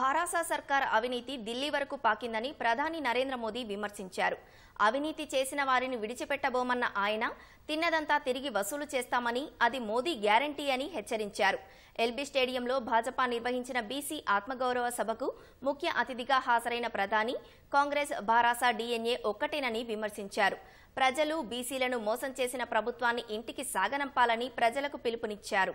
భారాసా సర్కార్ అవినీతి ఢిల్లీ వరకు పాకిందని ప్రధాని నరేంద్ర మోదీ విమర్శించారు అవినీతి చేసిన వారిని విడిచిపెట్టబోమన్న ఆయన తిన్నదంతా తిరిగి వసూలు చేస్తామని అది మోదీ గ్యారంటీ అని హెచ్చరించారు ఎల్బీ స్టేడియంలో భాజపా నిర్వహించిన బీసీ ఆత్మగౌరవ సభకు ముఖ్య అతిథిగా హాజరైన ప్రధాని కాంగ్రెస్ భారాసా డిఎన్ఏ ఒక్కటేనని విమర్శించారు ప్రజలు బీసీలను మోసం చేసిన ప్రభుత్వాన్ని ఇంటికి సాగనంపాలని ప్రజలకు పిలుపునిచ్చారు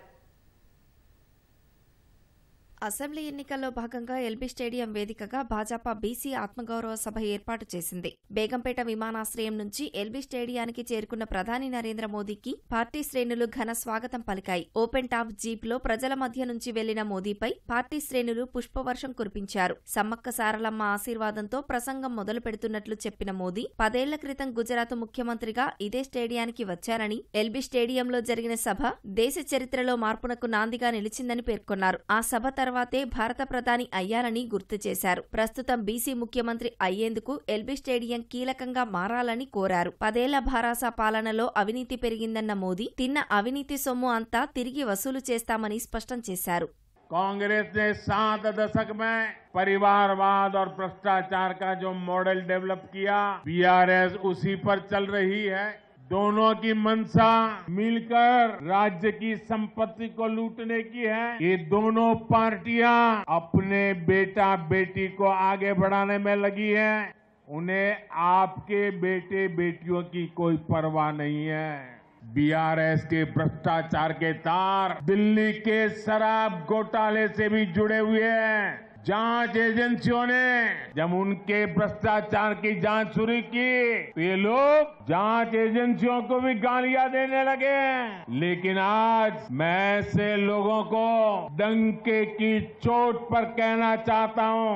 అసెంబ్లీ ఎన్నికల్లో భాగంగా ఎల్బీ స్టేడియం వేదికగా భాజపా బీసీ ఆత్మగౌరవ సభ ఏర్పాటు చేసింది బేగంపేట విమానాశ్రయం నుంచి ఎల్బీ స్టేడియానికి చేరుకున్న ప్రధాని నరేంద్ర మోదీకి పార్టీ శ్రేణులు ఘన స్వాగతం పలికాయి ఓపెన్ టాప్ జీప్ లో ప్రజల మధ్య నుంచి వెళ్లిన మోదీపై పార్టీ శ్రేణులు పుష్పవర్షం కురిపించారు సమ్మక్క సారలమ్మ ఆశీర్వాదంతో ప్రసంగం మొదలు పెడుతున్నట్లు చెప్పిన మోదీ పదేళ్ల క్రితం గుజరాత్ ముఖ్యమంత్రిగా ఇదే స్టేడియానికి వచ్చారని ఎల్బీ స్టేడియంలో జరిగిన సభ దేశ చరిత్రలో మార్పునకు నాందిగా నిలిచిందని పేర్కొన్నారు ఆ సభ తర్వాత తర్వాతే భారత ప్రధాని అయ్యారని గుర్తు చేశారు ప్రస్తుతం బీసీ ముఖ్యమంత్రి అయ్యేందుకు ఎల్బీ స్టేడియం కీలకంగా మారాలని కోరారు పదేళ్ల భారాసా పాలనలో అవినీతి పెరిగిందన్న మోదీ తిన్న అవినీతి సొమ్ము అంతా తిరిగి వసూలు చేస్తామని స్పష్టం చేశారు कांग्रेस ने सात दशक में परिवारवाद और भ्रष्टाचार का जो मॉडल डेवलप किया बीआरएस उसी पर चल रही है दोनों की मंशा मिलकर राज्य की संपत्ति को लूटने की है ये दोनों पार्टियां अपने बेटा बेटी को आगे बढ़ाने में लगी है उन्हें आपके बेटे बेटियों की कोई परवाह नहीं है बीआरएस के भ्रष्टाचार के तार दिल्ली के शराब घोटाले से भी जुड़े हुए हैं जांच एजेंसियों ने जब उनके भ्रष्टाचार की जांच शुरू की तो ये लोग जांच एजेंसियों को भी गालियां देने लगे लेकिन आज मैं ऐसे लोगों को डंके की चोट पर कहना चाहता हूं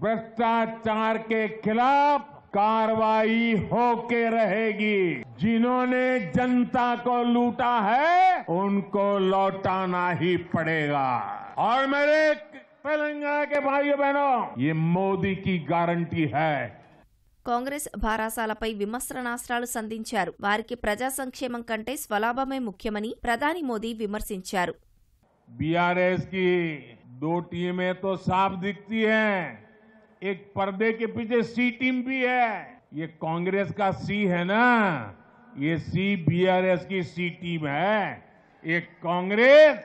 भ्रष्टाचार के खिलाफ कार्रवाई होके रहेगी जिन्होंने जनता को लूटा है उनको लौटाना ही पड़ेगा और मेरे तेलंगाना के भाइयों बहनों ये मोदी की गारंटी है కాంగ్రెస్ భారాసాలపై वार సంధించారు వారికి ప్రజా సంక్షేమం కంటే స్వలాభమే मुख्यमंत्री ప్రధాని मोदी విమర్శించారు बीआरएस की दो टीमें तो साफ दिखती हैं एक पर्दे के पीछे सी टीम भी है ये कांग्रेस का सी है ना ये सी बीआरएस की सी टीम है एक कांग्रेस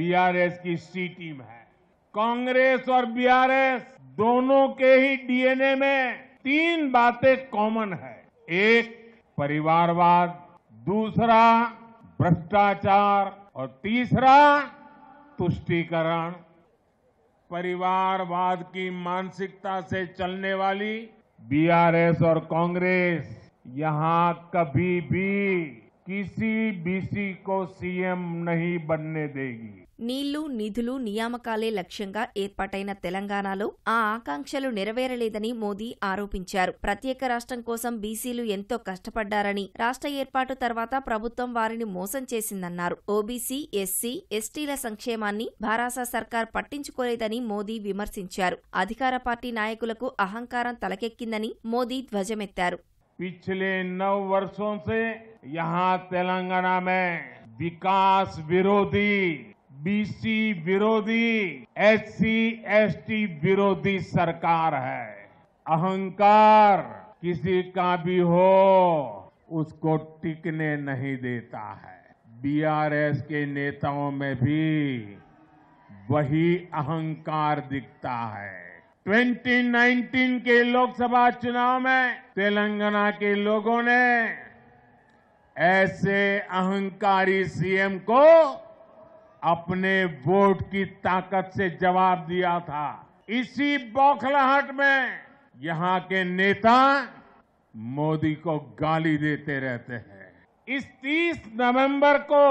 बीआरएस की सी टीम है कांग्रेस और बीआरएस दोनों के ही डीएनए में तीन बातें कॉमन है एक परिवारवाद दूसरा भ्रष्टाचार और तीसरा तुष्टीकरण परिवारवाद की मानसिकता से चलने वाली बीआरएस और कांग्रेस यहां कभी भी किसी बीसी को सीएम नहीं बनने देगी నీళ్లు నిధులు నియామకాలే లక్ష్యంగా ఏర్పాటైన తెలంగాణలో ఆ ఆకాంక్షలు నెరవేరలేదని మోదీ ఆరోపించారు ప్రత్యేక రాష్ట్రం కోసం బీసీలు ఎంతో కష్టపడ్డారని రాష్ట్ర ఏర్పాటు తర్వాత ప్రభుత్వం వారిని మోసం చేసిందన్నారు ఓబీసీ ఎస్సీ ఎస్టీల సంక్షేమాన్ని భారాసా సర్కార్ పట్టించుకోలేదని మోదీ విమర్శించారు అధికార పార్టీ నాయకులకు అహంకారం తలకెక్కిందని మోదీ ధ్వజమెత్తారు తెలంగాణ వికాస్ విరోధి बीसी विरोधी एससी एसटी विरोधी सरकार है अहंकार किसी का भी हो उसको टिकने नहीं देता है बीआरएस के नेताओं में भी वही अहंकार दिखता है 2019 के लोकसभा चुनाव में तेलंगाना के लोगों ने ऐसे अहंकारी सीएम को अपने वोट की ताकत से जवाब दिया था इसी बौखलाहट में यहां के नेता मोदी को गाली देते रहते हैं इस 30 नवंबर को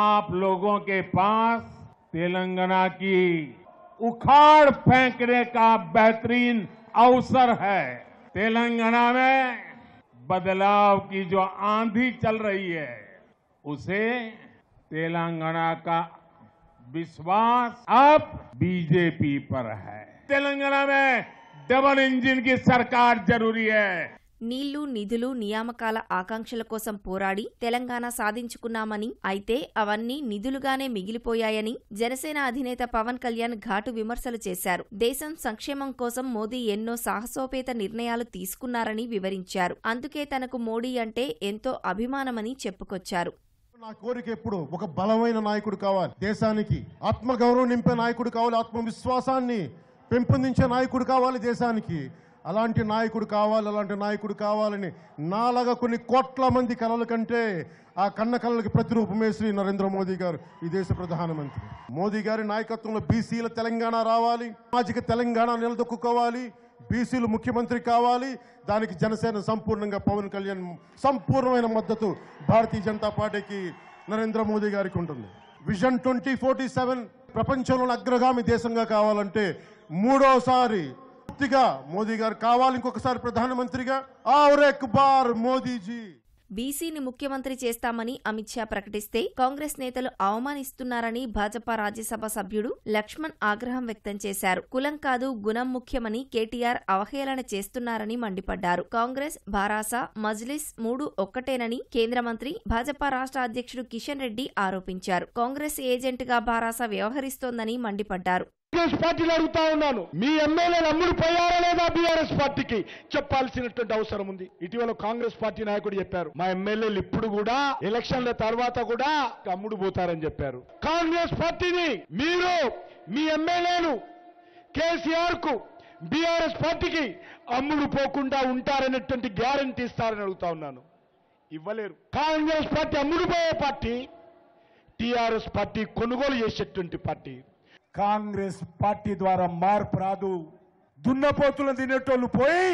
आप लोगों के पास तेलंगाना की उखाड़ फेंकने का बेहतरीन अवसर है तेलंगाना में बदलाव की जो आंधी चल रही है उसे तेलंगाना का विश्वास अब बीजेपी पर है तेलंगाना में డబల్ ఇంజిన్ కి సర్కార్ జరూరీ నీళ్లు నిధులు నియామకాల ఆకాంక్షల కోసం పోరాడి తెలంగాణ సాధించుకున్నామని అయితే అవన్నీ నిధులుగానే మిగిలిపోయాయని జనసేన అధినేత పవన్ కళ్యాణ్ ఘాటు విమర్శలు చేశారు దేశం సంక్షేమం కోసం మోదీ ఎన్నో సాహసోపేత నిర్ణయాలు తీసుకున్నారని వివరించారు అందుకే తనకు మోడీ అంటే ఎంతో అభిమానమని చెప్పుకొచ్చారు నా కోరిక ఎప్పుడు ఒక బలమైన నాయకుడు కావాలి దేశానికి ఆత్మగౌరవం నింపే నాయకుడు కావాలి ఆత్మవిశ్వాసాన్ని పెంపొందించే నాయకుడు కావాలి దేశానికి అలాంటి నాయకుడు కావాలి అలాంటి నాయకుడు కావాలని నాలాగా కొన్ని కోట్ల మంది కళల కంటే ఆ కన్న కళలకి ప్రతిరూపమే శ్రీ నరేంద్ర మోదీ గారు ఈ దేశ ప్రధానమంత్రి మోదీ గారి నాయకత్వంలో బీసీల తెలంగాణ రావాలి సామాజిక తెలంగాణ నిలదొక్కుకోవాలి బీసీలు ముఖ్యమంత్రి కావాలి దానికి జనసేన సంపూర్ణంగా పవన్ కళ్యాణ్ సంపూర్ణమైన మద్దతు భారతీయ జనతా పార్టీకి నరేంద్ర మోదీ గారికి ఉంటుంది విజన్ ట్వంటీ ఫోర్టీ సెవెన్ ప్రపంచంలోని అగ్రగామి దేశంగా కావాలంటే మూడోసారి పూర్తిగా మోదీ గారు కావాలి ఇంకొకసారి ప్రధానమంత్రిగా ఆవరేక్ బార్ మోదీజీ బీసీని ముఖ్యమంత్రి చేస్తామని అమిత్ షా ప్రకటిస్తే కాంగ్రెస్ నేతలు అవమానిస్తున్నారని భాజపా రాజ్యసభ సభ్యుడు లక్ష్మణ్ ఆగ్రహం వ్యక్తం చేశారు కులం కాదు గుణం ముఖ్యమని కేటీఆర్ అవహేళన చేస్తున్నారని మండిపడ్డారు కాంగ్రెస్ భారాస మజ్లిస్ మూడు ఒక్కటేనని కేంద్ర మంత్రి భాజపా రాష్ట్ర అధ్యక్షుడు కిషన్ రెడ్డి ఆరోపించారు కాంగ్రెస్ ఏజెంట్గా భారాస వ్యవహరిస్తోందని మండిపడ్డారు కాంగ్రెస్ పార్టీలు అడుగుతా ఉన్నాను మీ ఎమ్మెల్యేలు అమ్ముడు పోయారా లేదా బీఆర్ఎస్ పార్టీకి చెప్పాల్సినటువంటి అవసరం ఉంది ఇటీవల కాంగ్రెస్ పార్టీ నాయకుడు చెప్పారు మా ఎమ్మెల్యేలు ఇప్పుడు కూడా ఎలక్షన్ల తర్వాత కూడా అమ్ముడు పోతారని చెప్పారు కాంగ్రెస్ పార్టీని మీరు మీ ఎమ్మెల్యేలు కేసీఆర్ కు బీఆర్ఎస్ పార్టీకి అమ్ముడు పోకుండా ఉంటారనేటువంటి గ్యారంటీ ఇస్తారని అడుగుతా ఉన్నాను ఇవ్వలేరు కాంగ్రెస్ పార్టీ అమ్ముడు పోయే పార్టీ టీఆర్ఎస్ పార్టీ కొనుగోలు చేసేటువంటి పార్టీ కాంగ్రెస్ పార్టీ ద్వారా మార్పు రాదు దున్నపోతులను తినేటోళ్ళు పోయి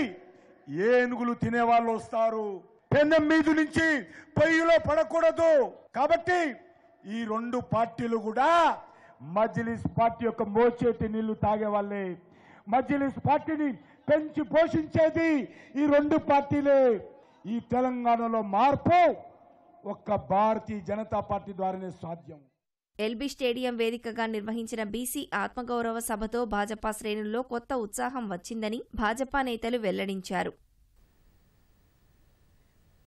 ఏనుగులు తినే వాళ్ళు వస్తారు పెనం మీద నుంచి పొయ్యిలో పడకూడదు కాబట్టి ఈ రెండు పార్టీలు కూడా మజ్లిస్ పార్టీ యొక్క మోచేతి నీళ్లు తాగేవాళ్ళే మజ్లిస్ పార్టీని పెంచి పోషించేది ఈ రెండు పార్టీలే ఈ తెలంగాణలో మార్పు ఒక్క భారతీయ జనతా పార్టీ ద్వారానే సాధ్యం ఎల్బీ స్టేడియం వేదికగా నిర్వహించిన బీసీ ఆత్మగౌరవ సభతో భాజపా శ్రేణుల్లో కొత్త ఉత్సాహం వచ్చిందని భాజపా నేతలు వెల్లడించారు